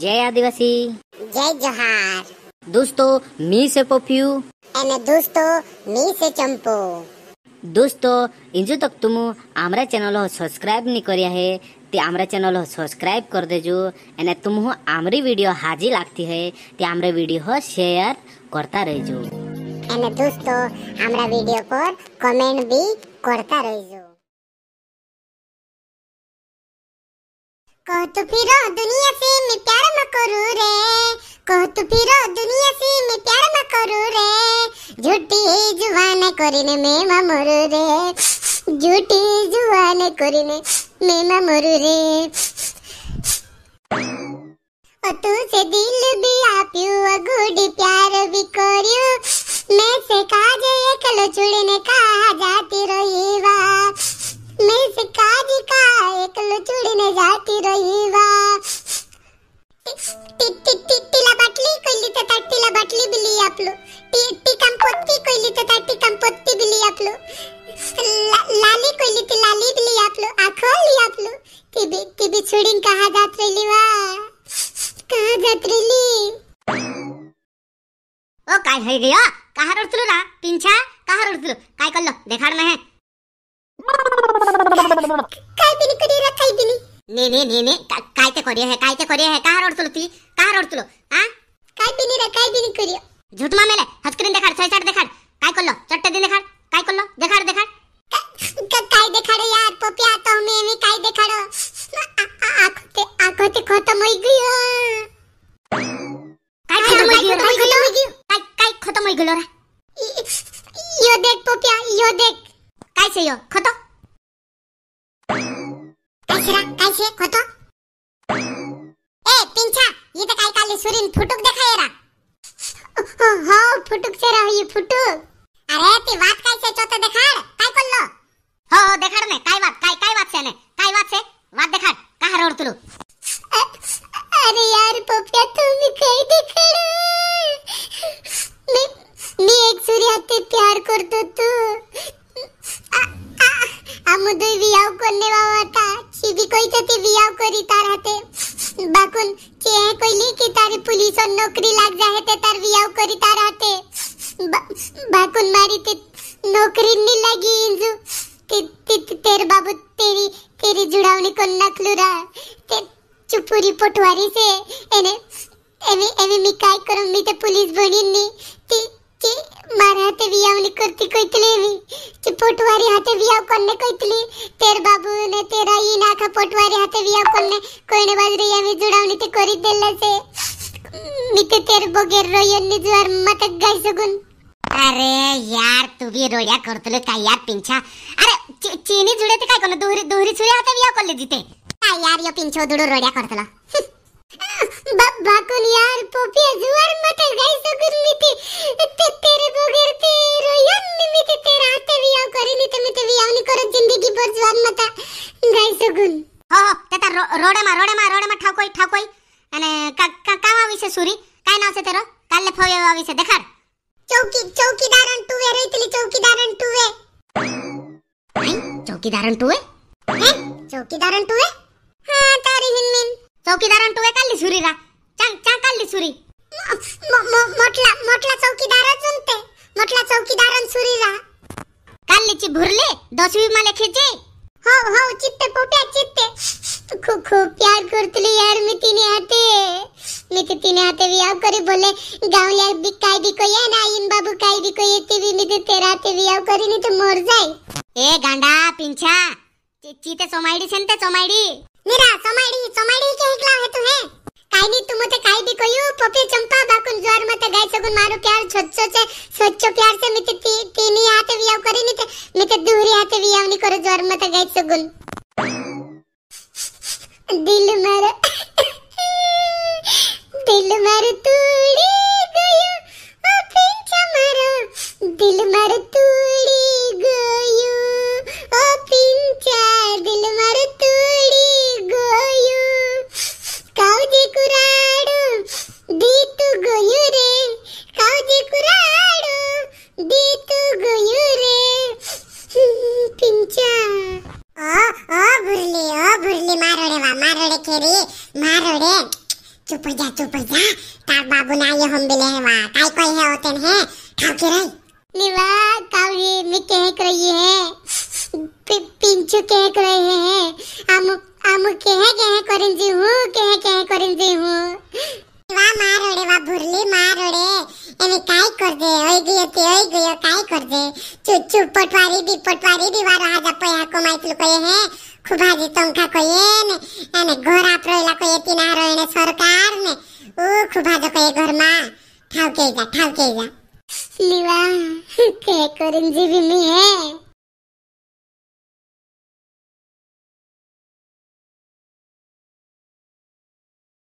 जय आदिवासी जय जोहार दोस्तों मी से पोपियू एंड दोस्तों मी से चंपो दोस्तों इंजो तक तुम आमरा चैनल हो सब्सक्राइब नहीं करिया है ते आमरा चैनल हो सब्सक्राइब कर दे जो एने तुम हो आमरी वीडियो हाजी लगती है ते आमरे वीडियो हो शेयर करता रह जो एने दोस्तों आमरा वीडियो पर कमेंट भी करता रह जो कहतु फिरो दुनिया से मैं प्यार न करू रे कहतु फिरो दुनिया से मैं प्यार न करू रे झूठी जुवान करीने मैं ममरू रे झूठी जुवान करीने मैं ममरू रे तू से दिल भी आप्यू अगूडी प्यार भी करियो मैं से काजे एकलो छुड़ने कहा जाती हिवा तिला बाटली कळली तर तिला बाटली बिली आपलो ती कंपोत्ती कळली तर ती कंपोत्ती बिली आपलो लाली कळली ती लाली बिली आपलो आखली आपलो ती बी ती बी छोडीन कहा जात रेली वा कहा जात रेली ओ काय होय गयो कहा रडतलो ना पिंछा कहा रडतलो काय कल्लो देखाड नाही काय बिनी करी रे काय बिनी నేనే నేనే काय ते खोरी है काय ते खोरी है काय रडतलो ती काय रडतलो आ काय पिनी रे काय पिनी करी झूठ मामेले हसकरीन देखाड सळसाट देखाड काय करलो चट्टे दिन देखाड काय करलो देखाड देखाड काय देखाड यार पोपी आता हमें मी काय देखाड आखते आखते खतम होई गयो काय खतम होई गयो काय खतम होई गयो काय काय खतम होई गलो रे यो देख पोपिया यो देख काय से यो खतम दुसरा काय शे होतो ए पिंचा इथं काय काल सुरीन फुटूक देखाय रा हो फुटूक से रहो ये फुटूक अरे ती वात काय बियाव करीता रहते बाकुल के है कोई की तारी पुलिस और नौकरी लग जाए ते तार बियाव करीता रहते बा, बाकुल मारी ते नौकरी नहीं लगी इंजू ते, ते, ते, तेरे बाबू तेरी तेरी जुड़ावनी को नकलू रहा ते चुपुरी पटवारी से एने एवे एवे मिकाई काय करूं मी ते पुलिस बनी नहीं ती पोटवारी हाथे बियाव करने कोइतली तेर बाबू ने तेरा ई नाखा पोटवारी हाथे बियाव करने कोइने बाजरी यावे जुडावली ते करी देला से मी ते तेर बोगेर रोयन्नी जुवार मत गाय सगुन अरे यार तू भी रोया करतले का यार पिंछा अरे चीनी जुडे ते काय कोण दोहरी दोहरी सुरे हाथे कर ले जीते का यार यो पिंछो दुडू रोया करतला बाकुल यार पोपी जुवार मत गाय सगुन मी ते तेरे बोगेर ते रोयन्नी मी ते तेरा हाथे ગુલ હો હો તે તાર રોડેમાં રોડેમાં રોડેમાં ઠાકોઈ ઠાકોઈ અને કામ આવી સુરી કાઈ નામ તેરો કાલે ફવે આવી દેખાડ ચોકી ચોકીદારન ટુવે રેતલી ચોકીદારન ટુવે આઈ ચોકીદારન ટુવે હે ચોકીદારન ટુવે હા તારી હિનમિન ચોકીદારન ટુવે કાલી સુરી રા ચાં ચાં કાલી સુરી મોટલા મોટલા ચોકીદાર જ ઉનતે મોટલા ચોકીદારન સુરી રા કાલી ચી ભુરલે દસવી માં લખે છે હો હો ಚಿತ್ತೆ ಪೋಪೆ ಚಿತ್ತೆ खूब खूब प्यार करते ले यार मी तिने हाते मी ते तिने हाते वियाव करी बोले यार बिकाई काय बी कोया ना इन बाबू काय बी कोये ते भी मी ते तेरा ते भी वियाव करी नहीं तो मर जाए ए गांडा पिंछा चीते सोमाईडी सेंते सोमाईडी मेरा सोमाईडी सोमाईडी के हिकला है तू है काई नहीं तू मुझे काई काय बी कोयो पपे चंपा बाकुन जोर मत गए सगुन मारो प्यार छोचो से छोचो प्यार से ती, तीनी आते भी आओ करी नहीं ते मी दूरी आते भी आओ नहीं करो जोर मत गए सगुन दिल मारो दिल मारो तू तू पैसा ताक बाबू ना ये हम बिले हैं वहाँ काय कोई है होते हैं ठाव के रही निवा कावी मी कह रही है पिंचू कह रहे हैं हम हम कह कह करें जी हूँ कह कह करें जी हूँ वाह मार ओड़े वाह बुरली मार ओड़े एने काय कर दे ओई गयो ते ओई गयो काय कर दे चुप चुप पटवारी भी पटवारी भी वारा हाजा पया को माइक लुकोए हैं ખુભાજી તમકા એને એને ઘર આપરો એલા કોઈ એતી ના એને સરકાર ને ઓ ખુભાજો કઈ ઘર માં ઠાવ કે જા ઠાવ કે જા લીવા કે કરંજી भी मी है